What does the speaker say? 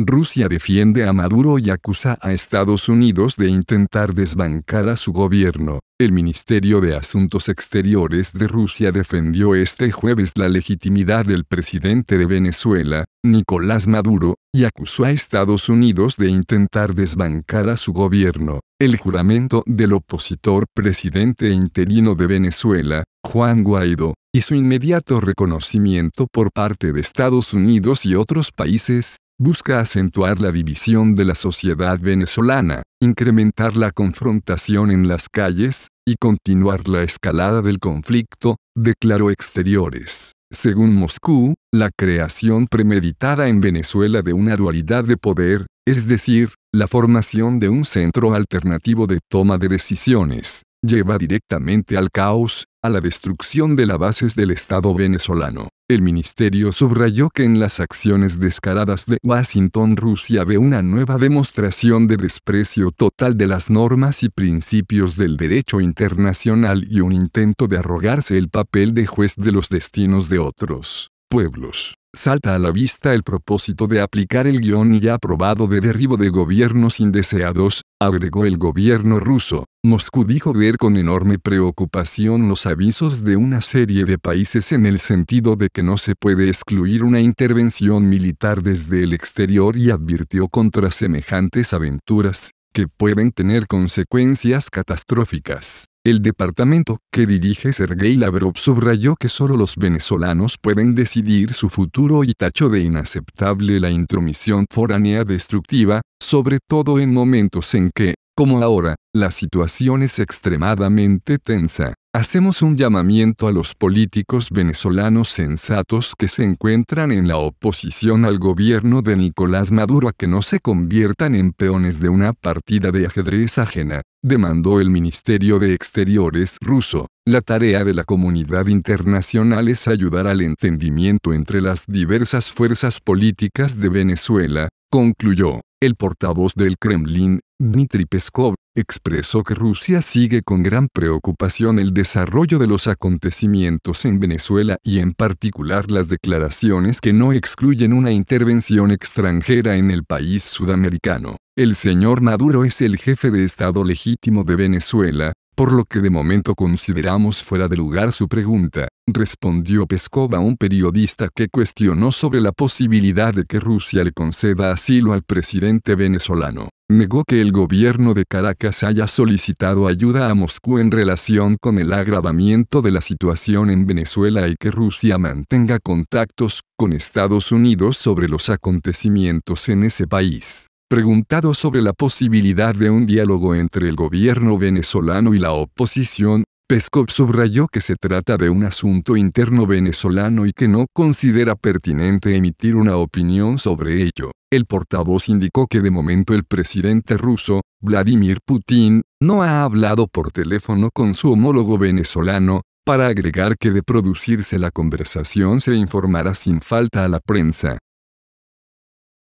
Rusia defiende a Maduro y acusa a Estados Unidos de intentar desbancar a su gobierno. El Ministerio de Asuntos Exteriores de Rusia defendió este jueves la legitimidad del presidente de Venezuela, Nicolás Maduro, y acusó a Estados Unidos de intentar desbancar a su gobierno. El juramento del opositor presidente interino de Venezuela, Juan Guaidó, y su inmediato reconocimiento por parte de Estados Unidos y otros países, busca acentuar la división de la sociedad venezolana, incrementar la confrontación en las calles, y continuar la escalada del conflicto, declaró Exteriores. Según Moscú, la creación premeditada en Venezuela de una dualidad de poder, es decir, la formación de un centro alternativo de toma de decisiones, lleva directamente al caos, a la destrucción de las bases del Estado venezolano. El ministerio subrayó que en las acciones descaradas de Washington Rusia ve una nueva demostración de desprecio total de las normas y principios del derecho internacional y un intento de arrogarse el papel de juez de los destinos de otros pueblos salta a la vista el propósito de aplicar el guión ya aprobado de derribo de gobiernos indeseados, agregó el gobierno ruso. Moscú dijo ver con enorme preocupación los avisos de una serie de países en el sentido de que no se puede excluir una intervención militar desde el exterior y advirtió contra semejantes aventuras, que pueden tener consecuencias catastróficas. El departamento que dirige Sergei Lavrov subrayó que solo los venezolanos pueden decidir su futuro y tachó de inaceptable la intromisión foránea destructiva, sobre todo en momentos en que, como ahora, la situación es extremadamente tensa. Hacemos un llamamiento a los políticos venezolanos sensatos que se encuentran en la oposición al gobierno de Nicolás Maduro a que no se conviertan en peones de una partida de ajedrez ajena, demandó el Ministerio de Exteriores ruso. La tarea de la comunidad internacional es ayudar al entendimiento entre las diversas fuerzas políticas de Venezuela, concluyó. El portavoz del Kremlin, Dmitry Peskov, expresó que Rusia sigue con gran preocupación el desarrollo de los acontecimientos en Venezuela y en particular las declaraciones que no excluyen una intervención extranjera en el país sudamericano. El señor Maduro es el jefe de Estado legítimo de Venezuela, por lo que de momento consideramos fuera de lugar su pregunta, respondió Pescova un periodista que cuestionó sobre la posibilidad de que Rusia le conceda asilo al presidente venezolano. Negó que el gobierno de Caracas haya solicitado ayuda a Moscú en relación con el agravamiento de la situación en Venezuela y que Rusia mantenga contactos con Estados Unidos sobre los acontecimientos en ese país. Preguntado sobre la posibilidad de un diálogo entre el gobierno venezolano y la oposición, Peskov subrayó que se trata de un asunto interno venezolano y que no considera pertinente emitir una opinión sobre ello. El portavoz indicó que de momento el presidente ruso, Vladimir Putin, no ha hablado por teléfono con su homólogo venezolano, para agregar que de producirse la conversación se informará sin falta a la prensa.